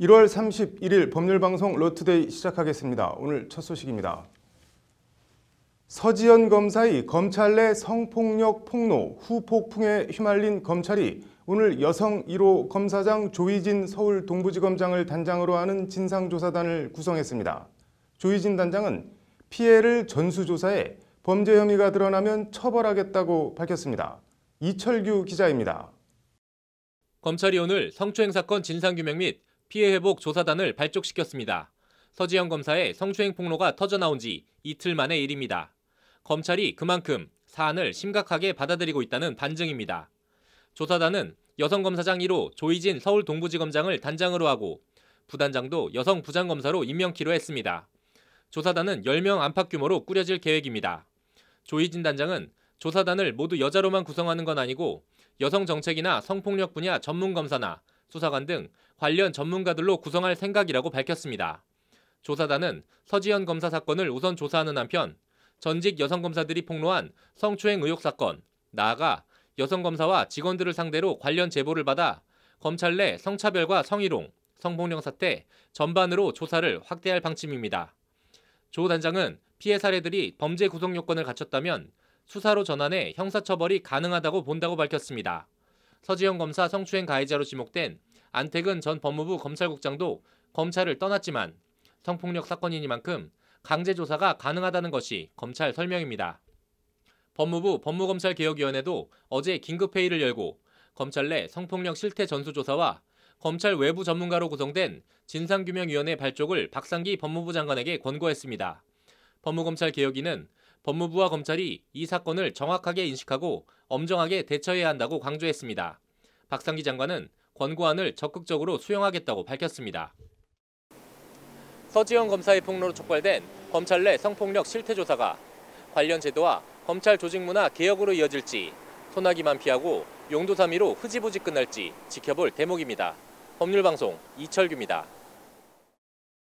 1월 31일 법률방송 로투데이 시작하겠습니다. 오늘 첫 소식입니다. 서지현 검사의 검찰 내 성폭력 폭로 후폭풍에 휘말린 검찰이 오늘 여성 1호 검사장 조희진 서울 동부지검장을 단장으로 하는 진상조사단을 구성했습니다. 조희진 단장은 피해를 전수조사해 범죄 혐의가 드러나면 처벌하겠다고 밝혔습니다. 이철규 기자입니다. 검찰이 오늘 성추행 사건 진상규명 및 피해 회복 조사단을 발족시켰습니다. 서지현 검사의 성추행 폭로가 터져나온 지 이틀 만의 일입니다. 검찰이 그만큼 사안을 심각하게 받아들이고 있다는 반증입니다. 조사단은 여성검사장 1호 조희진 서울 동부지검장을 단장으로 하고 부단장도 여성 부장검사로 임명키로 했습니다. 조사단은 10명 안팎 규모로 꾸려질 계획입니다. 조희진 단장은 조사단을 모두 여자로만 구성하는 건 아니고 여성 정책이나 성폭력 분야 전문 검사나 수사관 등 관련 전문가들로 구성할 생각이라고 밝혔습니다. 조사단은 서지현 검사 사건을 우선 조사하는 한편 전직 여성 검사들이 폭로한 성추행 의혹 사건, 나아가 여성 검사와 직원들을 상대로 관련 제보를 받아 검찰 내 성차별과 성희롱, 성폭력 사태 전반으로 조사를 확대할 방침입니다. 조 단장은 피해 사례들이 범죄 구성 요건을 갖췄다면 수사로 전환해 형사처벌이 가능하다고 본다고 밝혔습니다. 서지영 검사 성추행 가해자로 지목된 안택은 전 법무부 검찰국장도 검찰을 떠났지만 성폭력 사건이니만큼 강제 조사가 가능하다는 것이 검찰 설명입니다. 법무부 법무검찰개혁위원회도 어제 긴급회의를 열고 검찰 내 성폭력 실태 전수조사와 검찰 외부 전문가로 구성된 진상규명위원회 발족을 박상기 법무부 장관에게 권고했습니다. 법무검찰개혁위는 법무부와 검찰이 이 사건을 정확하게 인식하고 엄정하게 대처해야 한다고 강조했습니다. 박상기 장관은 권고안을 적극적으로 수용하겠다고 밝혔습니다. 서지영 검사의 폭로로 촉발된 검찰 내 성폭력 실태 조사가 관련 제도와 검찰 조직 문화 개혁으로 이어질지 소나기만 피하고 용도사미로 흐지부지 끝날지 지켜볼 대목입니다. 법률방송 이철규입니다.